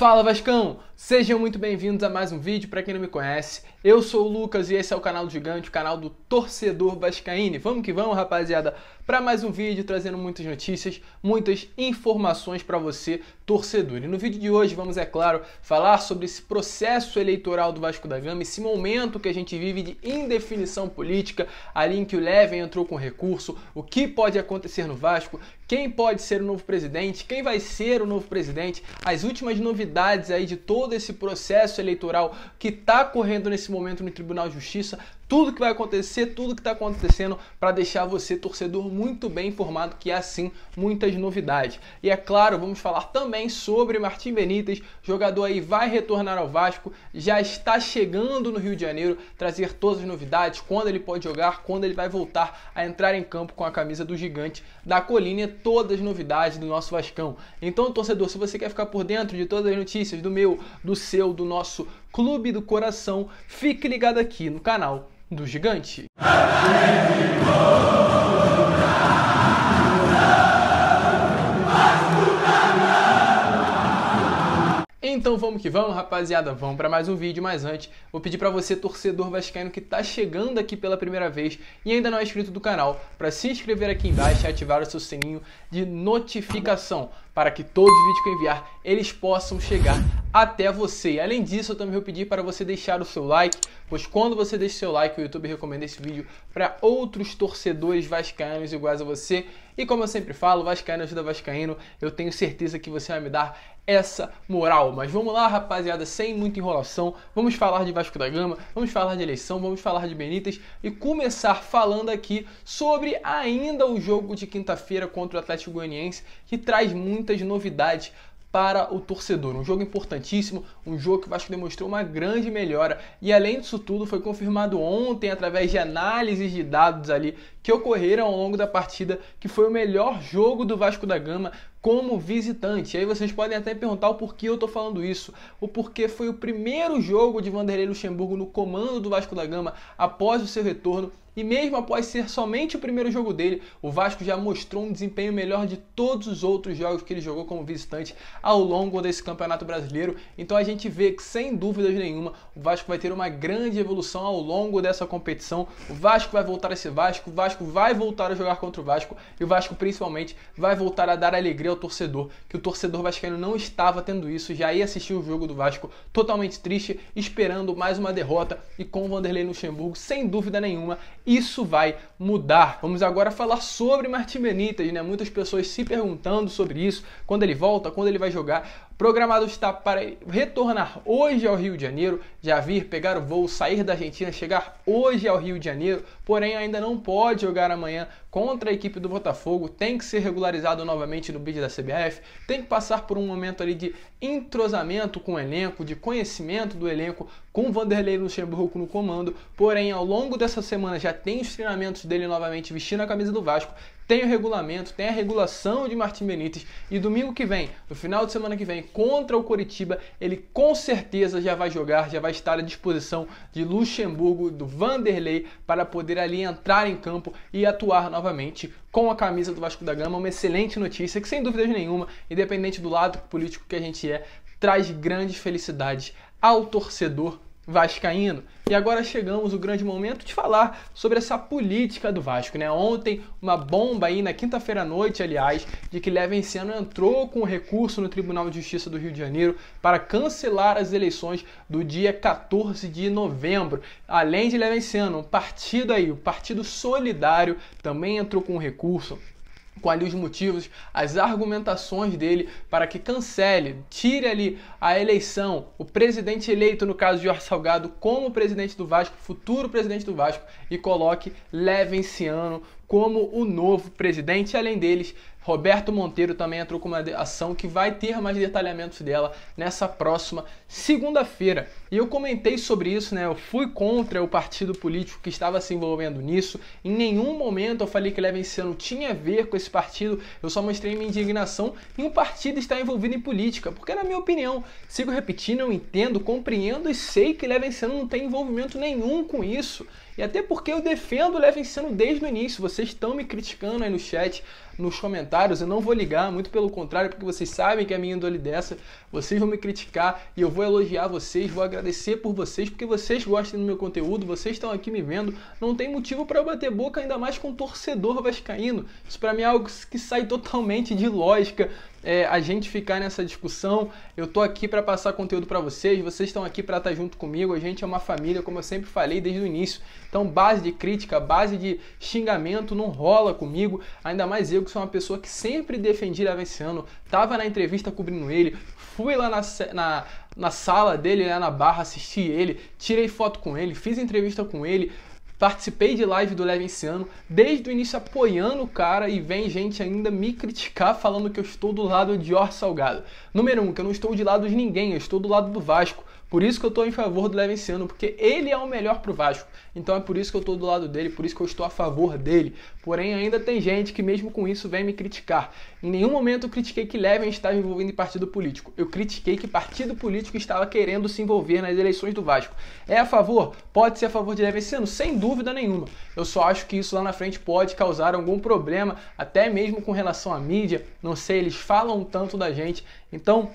Fala Vascão! Sejam muito bem-vindos a mais um vídeo. Para quem não me conhece, eu sou o Lucas e esse é o canal do Gigante, o canal do torcedor vascaíne. Vamos que vamos, rapaziada, para mais um vídeo trazendo muitas notícias, muitas informações para você torcedor. E no vídeo de hoje vamos, é claro, falar sobre esse processo eleitoral do Vasco da Gama, esse momento que a gente vive de indefinição política, ali em que o Levin entrou com recurso, o que pode acontecer no Vasco, quem pode ser o novo presidente, quem vai ser o novo presidente, as últimas novidades aí de todo esse processo eleitoral que está correndo nesse momento no Tribunal de Justiça, tudo que vai acontecer, tudo que está acontecendo, para deixar você, torcedor, muito bem informado, que há é, sim muitas novidades. E é claro, vamos falar também sobre Martim Benítez, jogador aí vai retornar ao Vasco, já está chegando no Rio de Janeiro, trazer todas as novidades, quando ele pode jogar, quando ele vai voltar a entrar em campo com a camisa do gigante da colina, todas as novidades do nosso Vascão. Então, torcedor, se você quer ficar por dentro de todas as notícias do meu, do seu, do nosso Clube do Coração. Fique ligado aqui no canal do Gigante. Então vamos que vamos, rapaziada, vamos para mais um vídeo, mas antes vou pedir para você, torcedor vascaíno que está chegando aqui pela primeira vez e ainda não é inscrito do canal, para se inscrever aqui embaixo e ativar o seu sininho de notificação para que todos os vídeos que eu enviar eles possam chegar até você. além disso, eu também vou pedir para você deixar o seu like, pois quando você deixa o seu like, o YouTube recomenda esse vídeo para outros torcedores vascaínos iguais a você. E como eu sempre falo, vascaíno ajuda vascaíno. Eu tenho certeza que você vai me dar essa moral. Mas vamos lá, rapaziada, sem muita enrolação, vamos falar de Vasco da Gama, vamos falar de eleição, vamos falar de Benítez e começar falando aqui sobre ainda o jogo de quinta-feira contra o Atlético Goianiense, que traz muitas novidades para o torcedor. Um jogo importantíssimo, um jogo que o Vasco demonstrou uma grande melhora. E além disso tudo, foi confirmado ontem, através de análises de dados ali que ocorreram ao longo da partida, que foi o melhor jogo do Vasco da Gama como visitante. E Aí vocês podem até perguntar o porquê eu estou falando isso. O porquê foi o primeiro jogo de Vanderlei Luxemburgo no comando do Vasco da Gama após o seu retorno. E mesmo após ser somente o primeiro jogo dele, o Vasco já mostrou um desempenho melhor de todos os outros jogos que ele jogou como visitante ao longo desse Campeonato Brasileiro. Então a gente vê que, sem dúvidas nenhuma, o Vasco vai ter uma grande evolução ao longo dessa competição. O Vasco vai voltar a ser Vasco, o Vasco vai voltar a jogar contra o Vasco e o Vasco, principalmente, vai voltar a dar alegria ao torcedor que o torcedor vascaíno não estava tendo isso, já ia assistir o jogo do Vasco totalmente triste, esperando mais uma derrota e com o Vanderlei Luxemburgo, sem dúvida nenhuma, isso vai mudar. Vamos agora falar sobre Martim Benítez, né? Muitas pessoas se perguntando sobre isso, quando ele volta, quando ele vai jogar programado está para retornar hoje ao Rio de Janeiro, já vir pegar o voo, sair da Argentina, chegar hoje ao Rio de Janeiro, porém ainda não pode jogar amanhã contra a equipe do Botafogo, tem que ser regularizado novamente no bid da CBF, tem que passar por um momento ali de entrosamento com o elenco, de conhecimento do elenco, com Vanderlei Luxemburgo no comando, porém ao longo dessa semana já tem os treinamentos dele novamente vestindo a camisa do Vasco, tem o regulamento, tem a regulação de Martim Benítez e domingo que vem, no final de semana que vem, contra o Coritiba, ele com certeza já vai jogar, já vai estar à disposição de Luxemburgo, do Vanderlei, para poder ali entrar em campo e atuar novamente com a camisa do Vasco da Gama. Uma excelente notícia que, sem dúvidas nenhuma, independente do lado político que a gente é, traz grandes felicidades ao torcedor vascaíno. E agora chegamos o grande momento de falar sobre essa política do Vasco, né? Ontem uma bomba aí na quinta-feira à noite, aliás, de que Levenciano entrou com recurso no Tribunal de Justiça do Rio de Janeiro para cancelar as eleições do dia 14 de novembro. Além de Levenciano, um partido aí, o Partido Solidário também entrou com recurso com ali os motivos, as argumentações dele para que cancele, tire ali a eleição, o presidente eleito, no caso de Jorge Salgado, como presidente do Vasco, futuro presidente do Vasco, e coloque Levenciano como o novo presidente. Além deles, Roberto Monteiro também entrou com uma ação que vai ter mais detalhamentos dela nessa próxima segunda-feira. E eu comentei sobre isso, né? Eu fui contra o partido político que estava se envolvendo nisso. Em nenhum momento eu falei que não tinha a ver com esse partido. Eu só mostrei minha indignação em um partido estar envolvido em política. Porque, na minha opinião, sigo repetindo, eu entendo, compreendo e sei que Levenciano não tem envolvimento nenhum com isso. E até porque eu defendo o Leve Ensino desde o início. Vocês estão me criticando aí no chat, nos comentários. Eu não vou ligar, muito pelo contrário, porque vocês sabem que a minha índole é dessa. Vocês vão me criticar e eu vou elogiar vocês, vou agradecer por vocês, porque vocês gostam do meu conteúdo, vocês estão aqui me vendo. Não tem motivo para eu bater boca, ainda mais com um torcedor vascaíno. Isso para mim é algo que sai totalmente de lógica, é, a gente ficar nessa discussão. Eu tô aqui para passar conteúdo para vocês, vocês estão aqui para estar tá junto comigo. A gente é uma família, como eu sempre falei desde o início. Então, base de crítica, base de xingamento não rola comigo. Ainda mais eu que sou uma pessoa que sempre defendi Venceano. tava na entrevista cobrindo ele, fui lá na, na, na sala dele, lá né, na barra, assisti ele, tirei foto com ele, fiz entrevista com ele. Participei de live do Leve esse ano, desde o início apoiando o cara e vem gente ainda me criticar falando que eu estou do lado de Or Salgado. Número 1, um, que eu não estou de lado de ninguém, eu estou do lado do Vasco. Por isso que eu estou em favor do Levenciano, porque ele é o melhor pro Vasco. Então é por isso que eu estou do lado dele, por isso que eu estou a favor dele. Porém, ainda tem gente que mesmo com isso vem me criticar. Em nenhum momento eu critiquei que Leven estava envolvido em partido político. Eu critiquei que partido político estava querendo se envolver nas eleições do Vasco. É a favor? Pode ser a favor de Levenciano? Sem dúvida nenhuma. Eu só acho que isso lá na frente pode causar algum problema, até mesmo com relação à mídia. Não sei, eles falam tanto da gente. Então,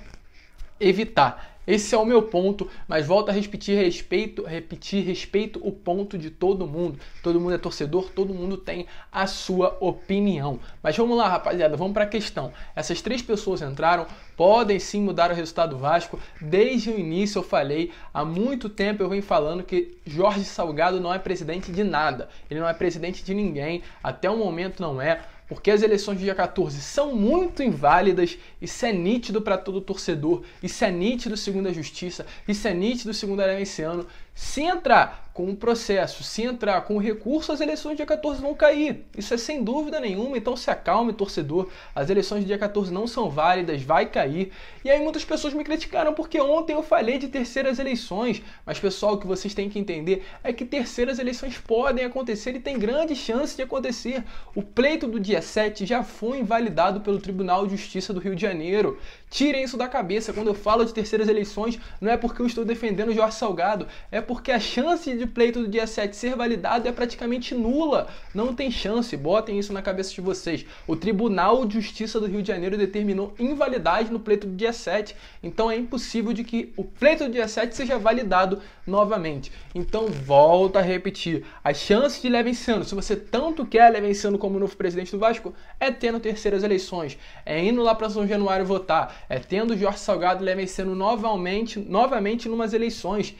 evitar. Esse é o meu ponto, mas volta a repetir respeito, repetir respeito o ponto de todo mundo. Todo mundo é torcedor, todo mundo tem a sua opinião. Mas vamos lá, rapaziada, vamos para a questão. Essas três pessoas entraram, podem sim mudar o resultado do Vasco. Desde o início eu falei, há muito tempo eu venho falando que Jorge Salgado não é presidente de nada. Ele não é presidente de ninguém, até o momento não é porque as eleições de dia 14 são muito inválidas, isso é nítido para todo torcedor, isso é nítido segundo a Justiça, isso é nítido segundo a Arena esse ano, se entrar com o processo, se entrar com o recurso, as eleições do dia 14 vão cair. Isso é sem dúvida nenhuma, então se acalme, torcedor. As eleições do dia 14 não são válidas, vai cair. E aí muitas pessoas me criticaram porque ontem eu falei de terceiras eleições. Mas pessoal, o que vocês têm que entender é que terceiras eleições podem acontecer e tem grande chance de acontecer. O pleito do dia 7 já foi invalidado pelo Tribunal de Justiça do Rio de Janeiro. Tirem isso da cabeça. Quando eu falo de terceiras eleições, não é porque eu estou defendendo o Jorge Salgado, é porque a chance de pleito do dia 7 ser validado é praticamente nula. Não tem chance, botem isso na cabeça de vocês. O Tribunal de Justiça do Rio de Janeiro determinou invalidade no pleito do dia 7, então é impossível de que o pleito do dia 7 seja validado novamente. Então, volta a repetir, as chances de Levenciano, se você tanto quer Levenciano como novo presidente do Vasco, é tendo terceiras eleições, é indo lá para São Januário votar, é tendo Jorge Salgado Levenciano novamente, novamente numas eleições.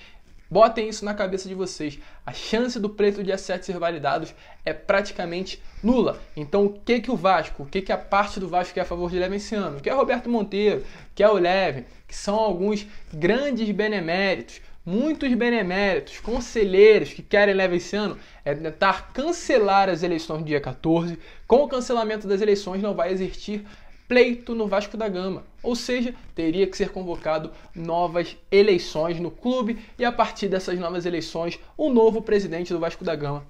Botem isso na cabeça de vocês. A chance do preto de assets ser validados é praticamente nula. Então, o que que o Vasco, o que que a parte do Vasco é a favor de Leven esse ano? Que é Roberto Monteiro, que é o Leve, que são alguns grandes beneméritos, muitos beneméritos, conselheiros que querem Leven esse ano, é tentar cancelar as eleições no dia 14. Com o cancelamento das eleições não vai existir pleito no Vasco da Gama, ou seja, teria que ser convocado novas eleições no clube e a partir dessas novas eleições, o um novo presidente do Vasco da Gama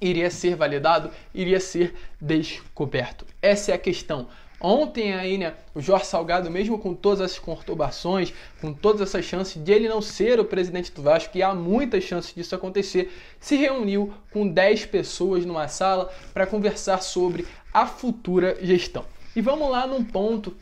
iria ser validado, iria ser descoberto. Essa é a questão. Ontem aí, né, o Jorge Salgado, mesmo com todas essas conturbações, com todas essas chances de ele não ser o presidente do Vasco, e há muitas chances disso acontecer, se reuniu com 10 pessoas numa sala para conversar sobre a futura gestão. E vamos lá num ponto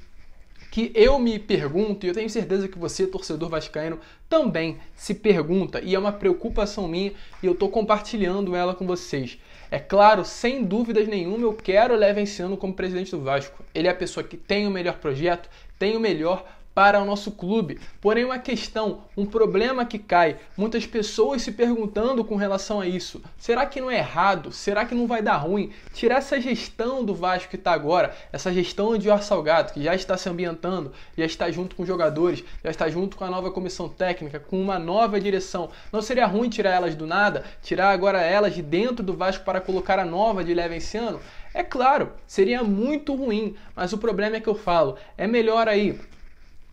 que eu me pergunto, e eu tenho certeza que você, torcedor vascaíno, também se pergunta, e é uma preocupação minha, e eu estou compartilhando ela com vocês. É claro, sem dúvidas nenhuma, eu quero o Levenciano como presidente do Vasco. Ele é a pessoa que tem o melhor projeto, tem o melhor para o nosso clube. Porém, uma questão, um problema que cai, muitas pessoas se perguntando com relação a isso. Será que não é errado? Será que não vai dar ruim? Tirar essa gestão do Vasco que está agora, essa gestão de Or Salgado, que já está se ambientando, já está junto com os jogadores, já está junto com a nova comissão técnica, com uma nova direção. Não seria ruim tirar elas do nada? Tirar agora elas de dentro do Vasco para colocar a nova de ano? É claro, seria muito ruim, mas o problema é que eu falo, é melhor aí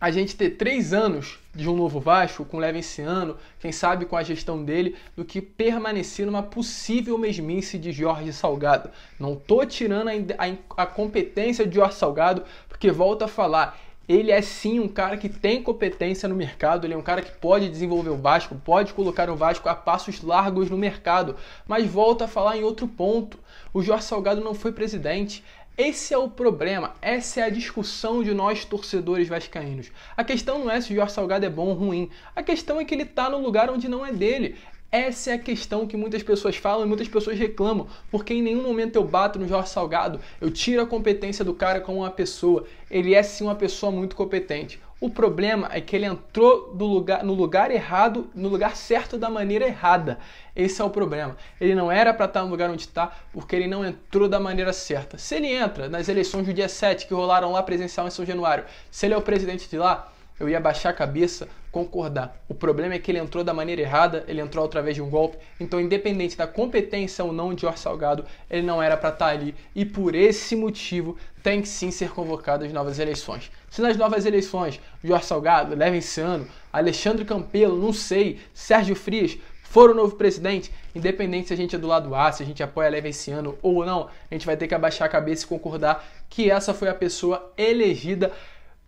a gente ter três anos de um novo Vasco, com o esse ano, quem sabe com a gestão dele, do que permanecer numa possível mesmice de Jorge Salgado. Não tô tirando a, a, a competência de Jorge Salgado, porque volta a falar, ele é sim um cara que tem competência no mercado, ele é um cara que pode desenvolver o Vasco, pode colocar o Vasco a passos largos no mercado. Mas volta a falar em outro ponto: o Jorge Salgado não foi presidente, esse é o problema, essa é a discussão de nós torcedores vascaínos. A questão não é se o Jorge Salgado é bom ou ruim, a questão é que ele está no lugar onde não é dele. Essa é a questão que muitas pessoas falam e muitas pessoas reclamam, porque em nenhum momento eu bato no Jorge Salgado, eu tiro a competência do cara como uma pessoa. Ele é sim uma pessoa muito competente. O problema é que ele entrou lugar, no lugar errado, no lugar certo da maneira errada. Esse é o problema. Ele não era para estar no lugar onde está, porque ele não entrou da maneira certa. Se ele entra nas eleições do dia 7 que rolaram lá presencial em São Januário, se ele é o presidente de lá, eu ia baixar a cabeça, concordar. O problema é que ele entrou da maneira errada, ele entrou através de um golpe. Então, independente da competência ou não de Jorge Salgado, ele não era para estar tá ali e por esse motivo tem que sim ser convocado às novas eleições. Se nas novas eleições Jorge Salgado, Levenciano, Alexandre Campelo, não sei, Sérgio Frias for o novo presidente, independente se a gente é do lado A, se a gente apoia Levenciano ou não, a gente vai ter que abaixar a cabeça e concordar que essa foi a pessoa elegida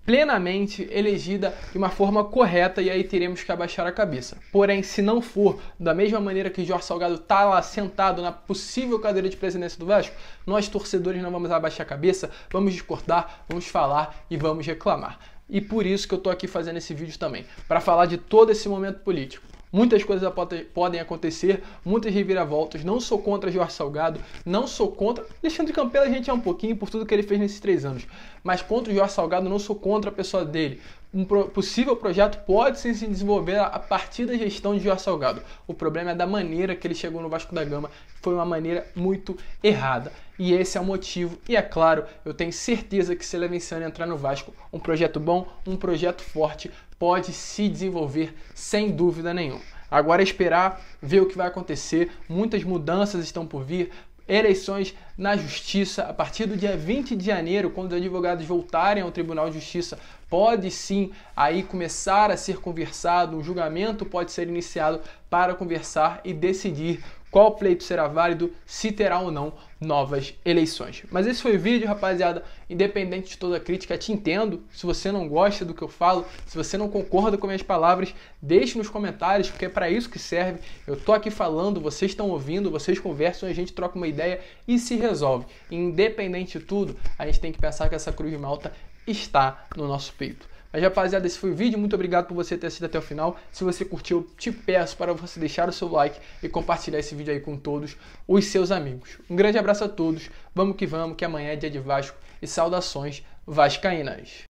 plenamente elegida de uma forma correta e aí teremos que abaixar a cabeça. Porém, se não for da mesma maneira que Jorge Salgado está lá sentado na possível cadeira de presidência do Vasco, nós torcedores não vamos abaixar a cabeça, vamos discordar, vamos falar e vamos reclamar. E por isso que eu estou aqui fazendo esse vídeo também, para falar de todo esse momento político. Muitas coisas podem acontecer, muitas reviravoltas. Não sou contra Jorge Salgado, não sou contra. Alexandre Campelo a gente é um pouquinho por tudo que ele fez nesses três anos. Mas contra o Jorge Salgado, não sou contra a pessoa dele um possível projeto pode sim se desenvolver a partir da gestão de Jorge Salgado. O problema é da maneira que ele chegou no Vasco da Gama, foi uma maneira muito errada. E esse é o motivo. E é claro, eu tenho certeza que se Levenciano entrar no Vasco, um projeto bom, um projeto forte, pode se desenvolver sem dúvida nenhuma. Agora é esperar ver o que vai acontecer. Muitas mudanças estão por vir, eleições na justiça. A partir do dia 20 de janeiro, quando os advogados voltarem ao Tribunal de Justiça, pode sim aí começar a ser conversado, um julgamento pode ser iniciado para conversar e decidir qual pleito será válido, se terá ou não novas eleições. Mas esse foi o vídeo, rapaziada. Independente de toda crítica, te entendo. Se você não gosta do que eu falo, se você não concorda com minhas palavras, deixe nos comentários, porque é para isso que serve. Eu tô aqui falando, vocês estão ouvindo, vocês conversam, a gente troca uma ideia e se resolve. Independente de tudo, a gente tem que pensar que essa cruz de malta está no nosso peito. Mas rapaziada, esse foi o vídeo. Muito obrigado por você ter assistido até o final. Se você curtiu, te peço para você deixar o seu like e compartilhar esse vídeo aí com todos os seus amigos. Um grande abraço a todos. Vamos que vamos, que amanhã é dia de Vasco e saudações vascaínas.